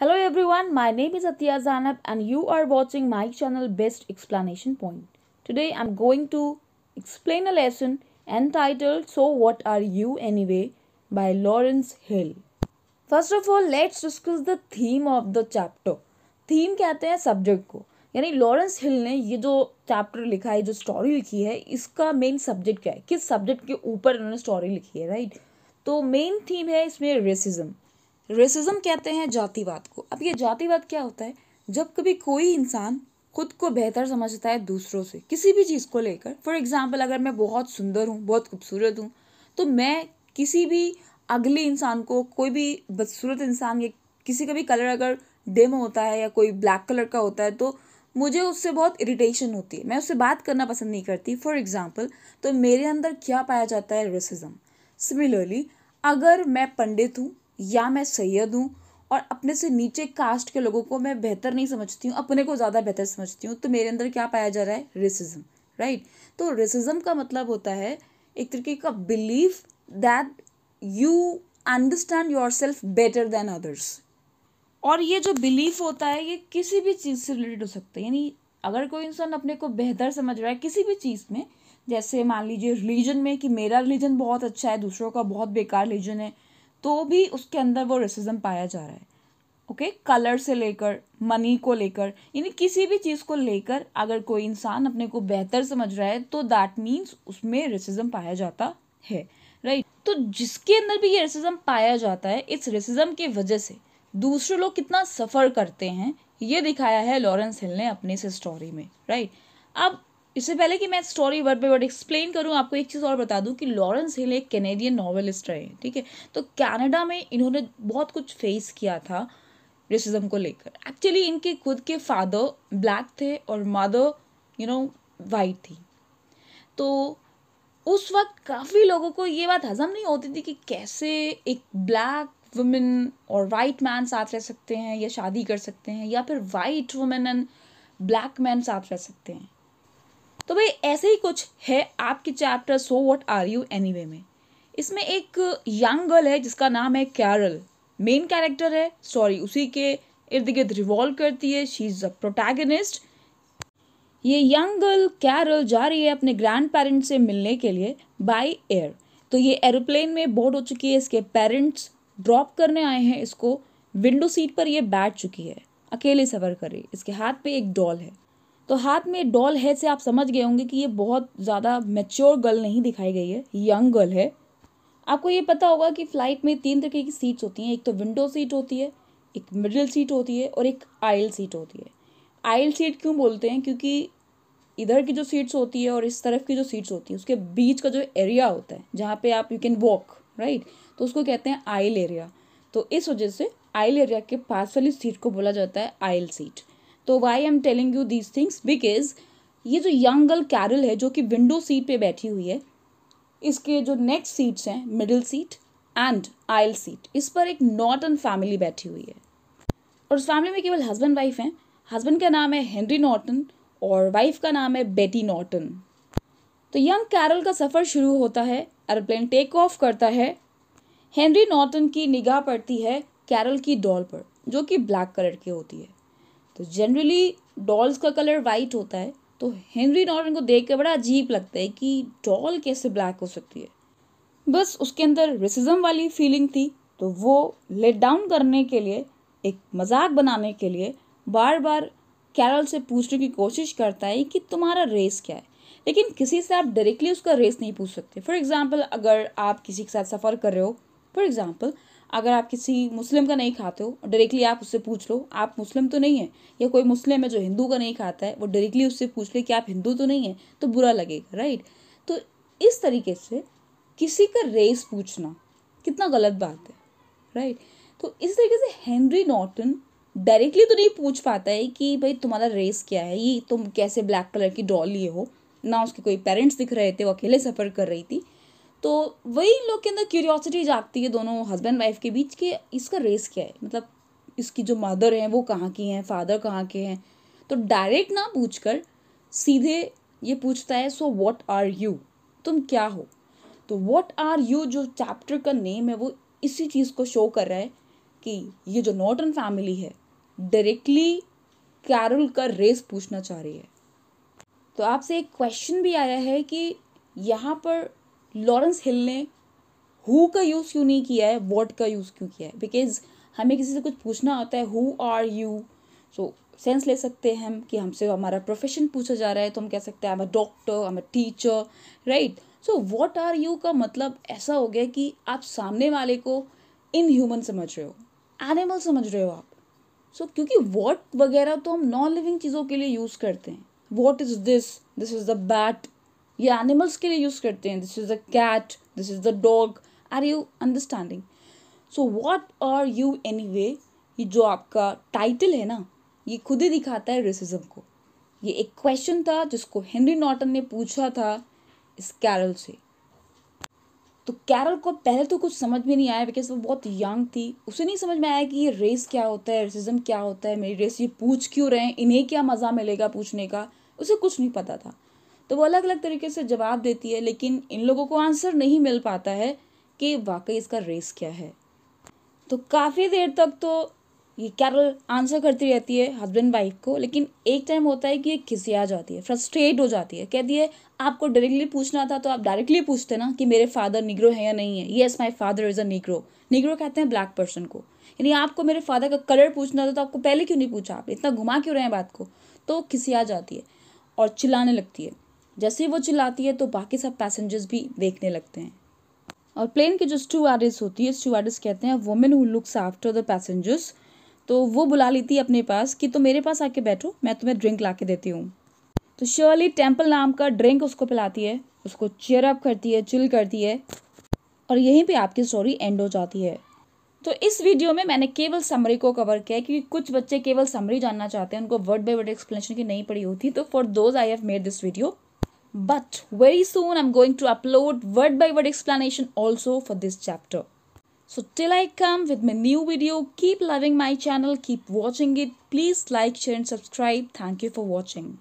Hello everyone my name is Atiya Janab and you are watching my channel best explanation point today I am going to explain a lesson and title so what are you anyway by Lawrence Hill first of all let's discuss the theme of the chapter theme कहते हैं subject को यानी Lawrence हिल ने ये जो chapter लिखा है जो स्टोरी लिखी है इसका मेन सब्जेक्ट क्या है किस सब्जेक्ट के ऊपर इन्होंने स्टोरी लिखी है राइट right? तो मेन थीम है इसमें रेसिज्म रेसिज्म कहते हैं जातिवाद को अब ये जातिवाद क्या होता है जब कभी कोई इंसान खुद को बेहतर समझता है दूसरों से किसी भी चीज़ को लेकर फॉर एग्ज़ाम्पल अगर मैं बहुत सुंदर हूँ बहुत खूबसूरत हूँ तो मैं किसी भी अगले इंसान को कोई भी बदसूरत इंसान या किसी का भी कलर अगर डेम होता है या कोई ब्लैक कलर का होता है तो मुझे उससे बहुत इरिटेशन होती है मैं उससे बात करना पसंद नहीं करती फॉर एग्ज़ाम्पल तो मेरे अंदर क्या पाया जाता है रेसिज्म सिमिलरली अगर मैं पंडित हूँ या मैं सैयद हूँ और अपने से नीचे कास्ट के लोगों को मैं बेहतर नहीं समझती हूँ अपने को ज़्यादा बेहतर समझती हूँ तो मेरे अंदर क्या पाया जा रहा है रेसिज्म राइट तो रेसिज्म का मतलब होता है एक तरीके का believe that you understand yourself better than others और ये जो बिलीफ होता है ये किसी भी चीज़ से रिलेटेड हो सकता है यानी अगर कोई इंसान अपने को बेहतर समझ रहा है किसी भी चीज़ में जैसे मान लीजिए रिलीजन में कि मेरा रिलीजन बहुत अच्छा है दूसरों का बहुत बेकार रिलीजन है तो भी उसके अंदर वो रेसिज्म पाया जा रहा है ओके okay? कलर से लेकर मनी को लेकर यानी किसी भी चीज़ को लेकर अगर कोई इंसान अपने को बेहतर समझ रहा है तो दैट मीन्स उसमें रेसिज्म पाया जाता है राइट right? तो जिसके अंदर भी ये रेसिज्म पाया जाता है इस रेसिज्म की वजह से दूसरे लोग कितना सफ़र करते हैं ये दिखाया है लॉरेंस हिल ने अपने इस स्टोरी में राइट right? अब इससे पहले कि मैं story word by word explain करूँ आपको एक चीज़ और बता दूँ कि लॉरेंस हिल एक कैनेडियन नॉवलिस्ट रहे ठीक है तो कैनेडा में इन्होंने बहुत कुछ फेस किया था रेसिज्म को लेकर एक्चुअली इनके खुद के फादर ब्लैक थे और मदर यू नो वाइट थी तो उस वक्त काफ़ी लोगों को ये बात हजम नहीं होती थी कि कैसे एक ब्लैक वुमेन और वाइट मैन साथ रह सकते हैं या शादी कर सकते हैं या फिर white women and black man साथ रह सकते हैं तो भाई ऐसे ही कुछ है आपके chapter so what are you anyway में इसमें एक यंग गर्ल है जिसका नाम है कैरल मेन कैरेक्टर है सॉरी उसी के इर्द गिर्द रिवॉल्व करती है शी इज़ अ प्रोटैगनिस्ट ये यंग गर्ल कैरल जा रही है अपने ग्रैंड पेरेंट्स से मिलने के लिए बाय एयर तो ये एरोप्लेन में बोर्ड हो चुकी है इसके पेरेंट्स ड्रॉप करने आए हैं इसको विंडो सीट पर ये बैठ चुकी है अकेले सफ़र कर रही इसके हाथ पे एक डॉल है तो हाथ में डॉल है से आप समझ गए होंगे कि ये बहुत ज़्यादा मेच्योर गर्ल नहीं दिखाई गई है यंग गर्ल है आपको ये पता होगा कि फ़्लाइट में तीन तरीके की सीट्स होती हैं एक तो विंडो सीट होती है एक मिडिल सीट होती है और एक आयल सीट होती है आयल सीट क्यों बोलते हैं क्योंकि इधर की जो सीट्स होती है और इस तरफ की जो सीट्स होती हैं उसके बीच का जो एरिया होता है जहाँ पे आप यू कैन वॉक राइट तो उसको कहते हैं आयल एरिया तो इस वजह से आयल एरिया के पास वाली सीट को बोला जाता है आयल सीट तो why am telling you these things because ये जो यंग गर्ल कैरल है जो कि विंडो सीट पे बैठी हुई है इसके जो नेक्स्ट सीट्स हैं middle seat and aisle seat इस पर एक नॉर्टन फैमिली बैठी हुई है और उस फैमिली में केवल हस्बैंड वाइफ हैं हस्बैंड का नाम है हेनरी नॉर्टन और वाइफ का नाम है बेटी नॉर्टन तो यंग कैरल का सफ़र शुरू होता है एरोप्लेन टेक ऑफ करता है हेनरी नॉर्टन की निगाह पड़ती है कैरल की डॉल पर जो कि ब्लैक कलर की होती है तो जनरली डॉल्स का कलर वाइट होता है तो हेनरी नॉर्टन को देख कर बड़ा अजीब लगता है कि डॉल कैसे ब्लैक हो सकती है बस उसके अंदर रेसिज्म वाली फीलिंग थी तो वो लेट डाउन करने के लिए एक मजाक बनाने के लिए बार बार कैरल से पूछने की कोशिश करता है कि तुम्हारा रेस क्या है लेकिन किसी से आप डायरेक्टली उसका रेस नहीं पूछ सकते फॉर एग्ज़ाम्पल अगर आप किसी के साथ सफ़र कर रहे हो फॉर एग्ज़ाम्पल अगर आप किसी मुस्लिम का नहीं खाते हो डायरेक्टली आप उससे पूछ लो आप मुस्लिम तो नहीं है या कोई मुस्लिम है जो हिंदू का नहीं खाता है वो डायरेक्टली उससे पूछ ले कि आप हिंदू तो नहीं है तो बुरा लगेगा राइट तो इस तरीके से किसी का रेस पूछना कितना गलत बात है राइट तो इस तरीके से हेनरी नॉटन डायरेक्टली तो नहीं पूछ पाता है कि भाई तुम्हारा रेस क्या है ये तुम कैसे ब्लैक कलर की डॉल लिए हो ना उसके कोई पेरेंट्स दिख रहे थे वो अकेले सफ़र कर रही थी तो वही लोग के अंदर क्यूरियोसिटी जागती है दोनों हस्बैंड वाइफ के बीच कि इसका रेस क्या है मतलब इसकी जो मदर हैं वो कहाँ की हैं फादर कहाँ के हैं तो डायरेक्ट ना पूछ कर सीधे ये पूछता है सो वॉट आर यू तुम क्या हो तो वॉट आर यू जो चैप्टर का नेम है वो इसी चीज़ को शो कर रहा है कि ये जो नॉर्टन फैमिली है डायरेक्टली कैरल का रेस पूछना चाह रही है तो आपसे एक क्वेश्चन भी आया है कि यहाँ पर लॉरेंस हिल ने हु का यूज़ क्यों नहीं किया है वॉट का यूज़ क्यों किया है बिकॉज हमें किसी से कुछ पूछना होता है who are you so sense ले सकते हैं हम कि हमसे हमारा प्रोफेशन पूछा जा रहा है तो हम कह सकते हैं I am a doctor I am a teacher right so what are you का मतलब ऐसा हो गया कि आप सामने वाले को इनह्यूमन समझ रहे हो एनिमल समझ रहे हो आप सो so, क्योंकि वॉट वगैरह तो हम नॉन लिविंग चीज़ों के लिए यूज़ करते हैं what is this this is the bat ये एनिमल्स के लिए यूज़ करते हैं this is a cat this is the dog are you understanding so what are you anyway ये जो आपका टाइटल है ना ये खुद ही दिखाता है रेसिज्म को ये एक क्वेश्चन था जिसको हेनरी नॉटन ने पूछा था इस कैरल से तो कैरल को पहले तो कुछ समझ में नहीं आया बिकॉज वो बहुत यंग थी उसे नहीं समझ में आया कि ये रेस क्या होता है रेसिज्म क्या होता है मेरी रेस ये पूछ क्यों रहे हैं इन्हें क्या मज़ा मिलेगा पूछने का उसे कुछ नहीं पता था तो वो अलग अलग तरीके से जवाब देती है लेकिन इन लोगों को आंसर नहीं मिल पाता है कि वाकई इसका रेस क्या है तो काफ़ी देर तक तो ये कैरल आंसर करती रहती है हस्बैंड वाइफ को लेकिन एक टाइम होता है कि ये खिसी आ जाती है फ्रस्ट्रेट हो जाती है कहती है आपको डायरेक्टली पूछना था तो आप डायरेक्टली पूछते ना कि मेरे फादर निग्रो है या नहीं है yes my father is a negro negro कहते हैं ब्लैक पर्सन को यानी आपको मेरे फादर का कलर पूछना था तो आपको पहले क्यों नहीं पूछा आप इतना घुमा क्यों रहे हैं बात को तो आ जाती है और चिल्लाने लगती है जैसे ही वो चिल्लाती है तो बाकी सब पैसेंजर्स भी देखने लगते हैं और प्लेन की जो स्टूआर्डिस होती है स्टूआर्डिस कहते हैं women who looks after the passengers तो वो बुला लेती है अपने पास कि तुम मेरे पास आके बैठो मैं तुम्हें ड्रिंक ला के देती हूँ तो श्योरली टेम्पल नाम का ड्रिंक उसको पिलाती है उसको चेयर अप करती है चिल करती है और यहीं पे आपकी स्टोरी एंड हो जाती है तो इस वीडियो में मैंने केवल समरी को कवर किया क्योंकि कुछ बच्चे केवल समरी जानना चाहते हैं उनको वर्ड बाय वर्ड एक्सप्लेनेशन की नहीं पड़ी होती तो for those I have made this video but very soon I'm going to upload word by word explanation also for this chapter. So till I come with my new video, keep loving my channel, keep watching it. Please like, share and subscribe. Thank you for watching.